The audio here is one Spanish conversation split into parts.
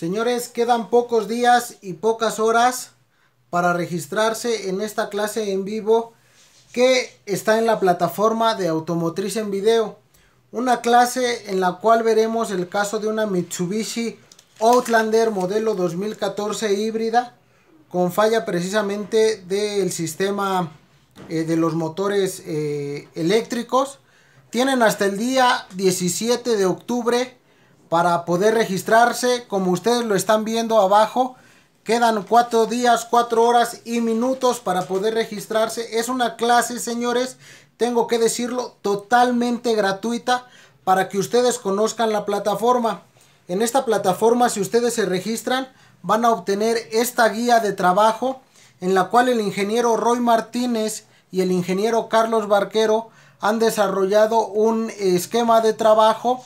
Señores, quedan pocos días y pocas horas para registrarse en esta clase en vivo que está en la plataforma de Automotriz en Video. Una clase en la cual veremos el caso de una Mitsubishi Outlander modelo 2014 híbrida con falla precisamente del sistema eh, de los motores eh, eléctricos. Tienen hasta el día 17 de octubre para poder registrarse. Como ustedes lo están viendo abajo, quedan cuatro días, cuatro horas y minutos para poder registrarse. Es una clase, señores, tengo que decirlo, totalmente gratuita para que ustedes conozcan la plataforma. En esta plataforma, si ustedes se registran, van a obtener esta guía de trabajo en la cual el ingeniero Roy Martínez y el ingeniero Carlos Barquero han desarrollado un esquema de trabajo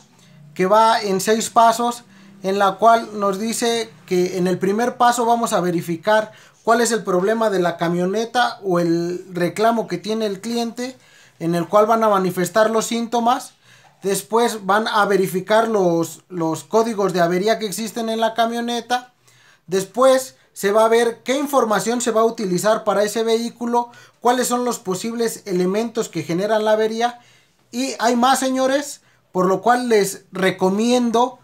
que va en seis pasos, en la cual nos dice que en el primer paso vamos a verificar cuál es el problema de la camioneta o el reclamo que tiene el cliente, en el cual van a manifestar los síntomas. Después van a verificar los, los códigos de avería que existen en la camioneta. Después se va a ver qué información se va a utilizar para ese vehículo, cuáles son los posibles elementos que generan la avería. Y hay más, señores por lo cual les recomiendo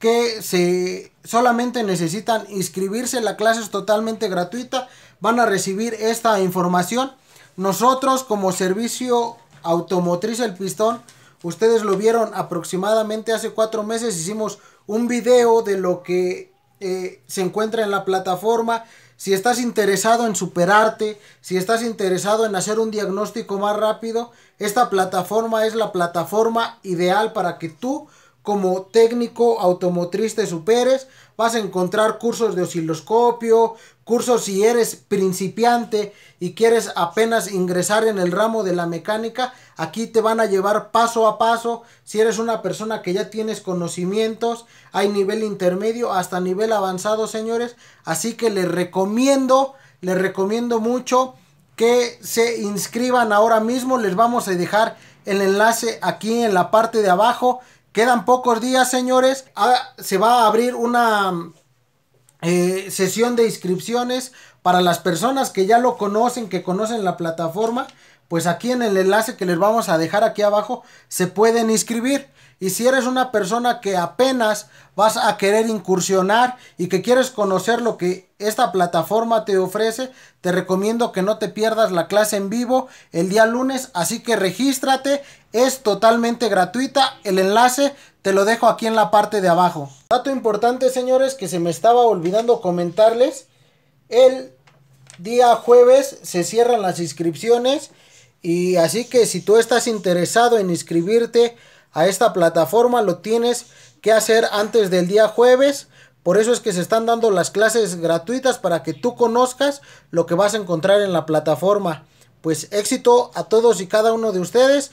que se solamente necesitan inscribirse, la clase es totalmente gratuita, van a recibir esta información. Nosotros como servicio automotriz El Pistón, ustedes lo vieron aproximadamente hace cuatro meses, hicimos un video de lo que eh, se encuentra en la plataforma, si estás interesado en superarte, si estás interesado en hacer un diagnóstico más rápido, esta plataforma es la plataforma ideal para que tú como técnico automotriz te superes. Vas a encontrar cursos de osciloscopio, cursos si eres principiante y quieres apenas ingresar en el ramo de la mecánica. Aquí te van a llevar paso a paso. Si eres una persona que ya tienes conocimientos, hay nivel intermedio hasta nivel avanzado, señores. Así que les recomiendo, les recomiendo mucho que se inscriban ahora mismo. Les vamos a dejar el enlace aquí en la parte de abajo. Quedan pocos días, señores. Ah, se va a abrir una eh, sesión de inscripciones para las personas que ya lo conocen, que conocen la plataforma, pues aquí en el enlace que les vamos a dejar aquí abajo se pueden inscribir. Y si eres una persona que apenas vas a querer incursionar y que quieres conocer lo que esta plataforma te ofrece, te recomiendo que no te pierdas la clase en vivo el día lunes. Así que regístrate, es totalmente gratuita. El enlace te lo dejo aquí en la parte de abajo. Dato importante, señores, que se me estaba olvidando comentarles. El día jueves se cierran las inscripciones y así que si tú estás interesado en inscribirte a esta plataforma, lo tienes que hacer antes del día jueves. Por eso es que se están dando las clases gratuitas para que tú conozcas lo que vas a encontrar en la plataforma. Pues éxito a todos y cada uno de ustedes.